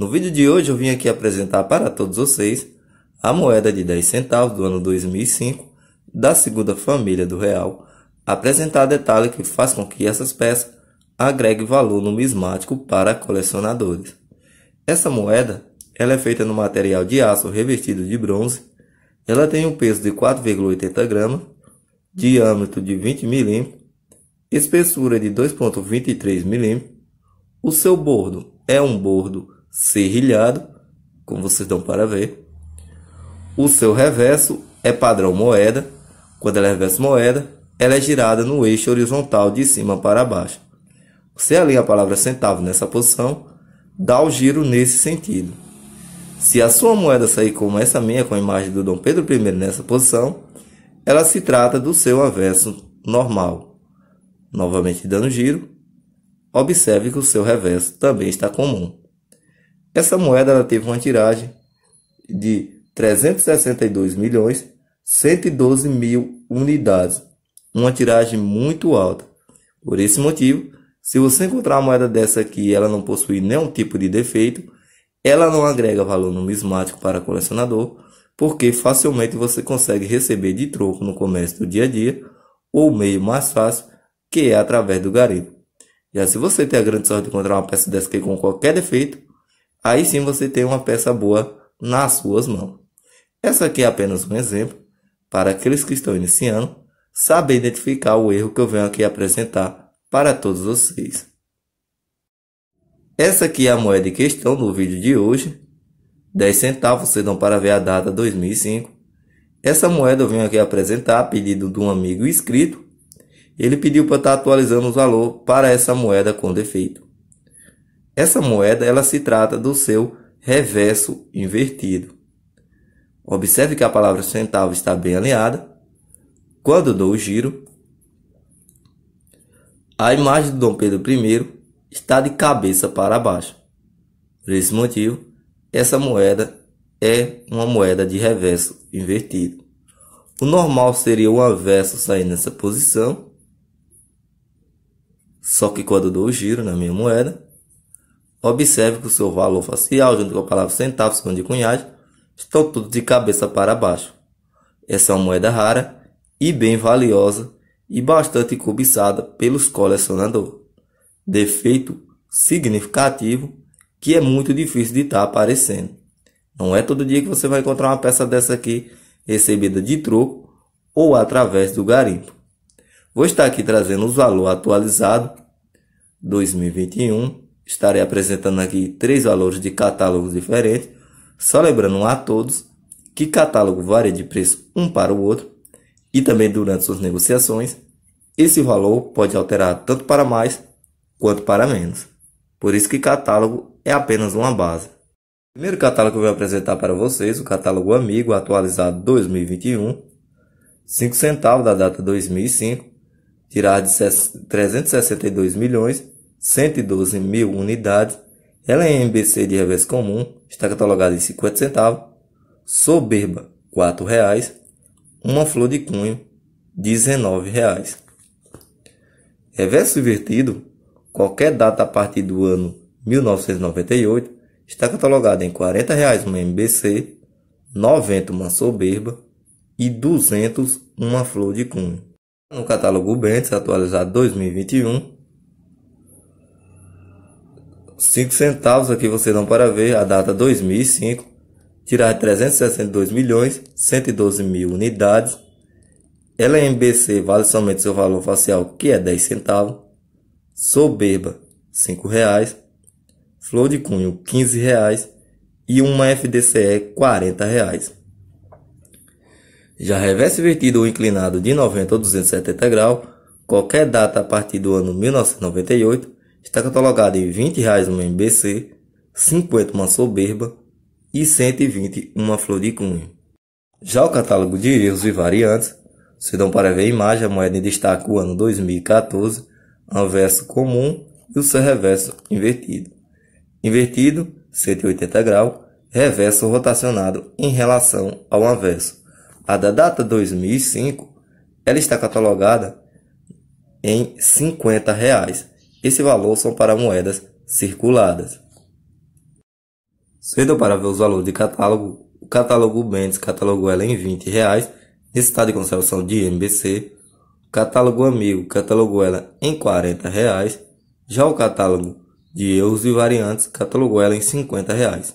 No vídeo de hoje eu vim aqui apresentar para todos vocês a moeda de 10 centavos do ano 2005 da segunda família do real, apresentar detalhe que faz com que essas peças agreguem valor numismático para colecionadores. Essa moeda ela é feita no material de aço revestido de bronze, ela tem um peso de 4,80 gramas, diâmetro de 20 milímetros, espessura de 2,23 milímetros. o seu bordo é um bordo serrilhado, como vocês dão para ver. O seu reverso é padrão moeda. Quando ela é reverso moeda, ela é girada no eixo horizontal de cima para baixo. Você alinha a palavra centavo nessa posição, dá o giro nesse sentido. Se a sua moeda sair como essa minha, com a imagem do Dom Pedro I nessa posição, ela se trata do seu avesso normal. Novamente dando giro, observe que o seu reverso também está comum. Essa moeda ela teve uma tiragem de 362 milhões 112 mil unidades, uma tiragem muito alta. Por esse motivo, se você encontrar uma moeda dessa que ela não possui nenhum tipo de defeito, ela não agrega valor numismático para colecionador, porque facilmente você consegue receber de troco no comércio do dia a dia, ou meio mais fácil, que é através do garimpo. Já se você tem a grande sorte de encontrar uma peça dessa aqui com qualquer defeito, aí sim você tem uma peça boa nas suas mãos. Essa aqui é apenas um exemplo para aqueles que estão iniciando saber identificar o erro que eu venho aqui apresentar para todos vocês. Essa aqui é a moeda em questão no vídeo de hoje, 10 centavos, vocês dão para ver a data 2005. Essa moeda eu venho aqui apresentar a pedido de um amigo inscrito. Ele pediu para estar atualizando o valor para essa moeda com defeito. Essa moeda ela se trata do seu reverso invertido. Observe que a palavra centavo está bem alinhada. Quando dou o giro, a imagem do Dom Pedro I está de cabeça para baixo. Por esse motivo, essa moeda é uma moeda de reverso invertido. O normal seria o anverso sair nessa posição, só que quando dou o giro na minha moeda, Observe que o seu valor facial, junto com a palavra centavos, com de cunhagem, estão tudo de cabeça para baixo. Essa é uma moeda rara e bem valiosa e bastante cobiçada pelos colecionadores. Defeito significativo que é muito difícil de estar aparecendo. Não é todo dia que você vai encontrar uma peça dessa aqui recebida de troco ou através do garimpo. Vou estar aqui trazendo os valores atualizados 2021 Estarei apresentando aqui três valores de catálogos diferentes. Só lembrando a todos que catálogo varia de preço um para o outro e também durante suas negociações. Esse valor pode alterar tanto para mais quanto para menos. Por isso que catálogo é apenas uma base. O primeiro catálogo que eu vou apresentar para vocês, o catálogo Amigo atualizado 2021, 5 centavos da data 2005, tirar de 362 milhões 112 mil unidades. Ela é MBC de revés comum está catalogada em 50 centavos. Soberba, 4 reais. Uma flor de cunho, 19 reais. Reverso invertido, qualquer data a partir do ano 1998 está catalogada em 40 reais uma MBC, 90 uma soberba e 200 uma flor de cunho. No catálogo Bentes atualizado 2021, 5 centavos, aqui vocês dão para ver a data 2005, tirar 362 milhões, 112 mil unidades. LMBC vale somente seu valor facial, que é 10 centavos. Soberba, 5 reais. Flor de cunho, 15 reais. E uma FDCE, 40 reais. Já reverso invertido ou inclinado de 90 ou 270 graus, qualquer data a partir do ano 1998, está catalogada em R$ 20 reais uma MBC, 50 uma soberba e 120 uma flor de cunho. Já o catálogo de erros e variantes, se dão para ver a imagem, a moeda em destaque o ano 2014, anverso comum e o seu reverso invertido. Invertido, 180 graus, reverso rotacionado em relação ao anverso. A da data 2005, ela está catalogada em R$ 50. Reais. Esse valor são para moedas circuladas. Sendo para ver os valores de catálogo, o catálogo Mendes catalogou ela em 20 reais, estado de conservação de MBC, catálogo Amigo catalogou ela em 40 reais, já o catálogo de Euros e variantes catalogou ela em 50 reais.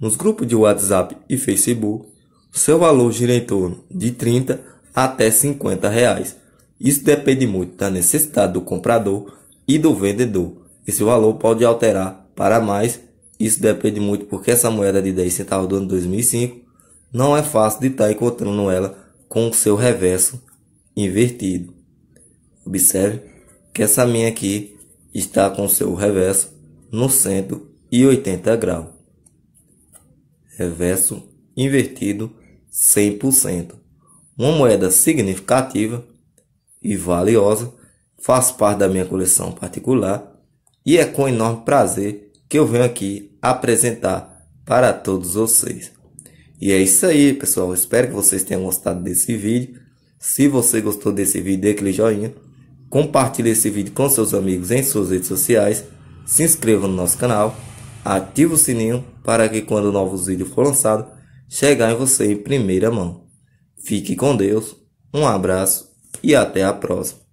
Nos grupos de WhatsApp e Facebook, seu valor gira em torno de 30 até 50 reais. Isso depende muito da necessidade do comprador e do vendedor. Esse valor pode alterar para mais, isso depende muito porque essa moeda de 10 centavos do ano 2005 não é fácil de estar encontrando ela com o seu reverso invertido. Observe que essa minha aqui está com seu reverso no 180 graus. Reverso invertido 100%. Uma moeda significativa e valiosa faz parte da minha coleção particular e é com enorme prazer que eu venho aqui apresentar para todos vocês. E é isso aí, pessoal. espero que vocês tenham gostado desse vídeo. Se você gostou desse vídeo, dê aquele joinha. Compartilhe esse vídeo com seus amigos em suas redes sociais. Se inscreva no nosso canal. Ative o sininho para que quando novos vídeos for lançado, chegar em você em primeira mão. Fique com Deus. Um abraço e até a próxima.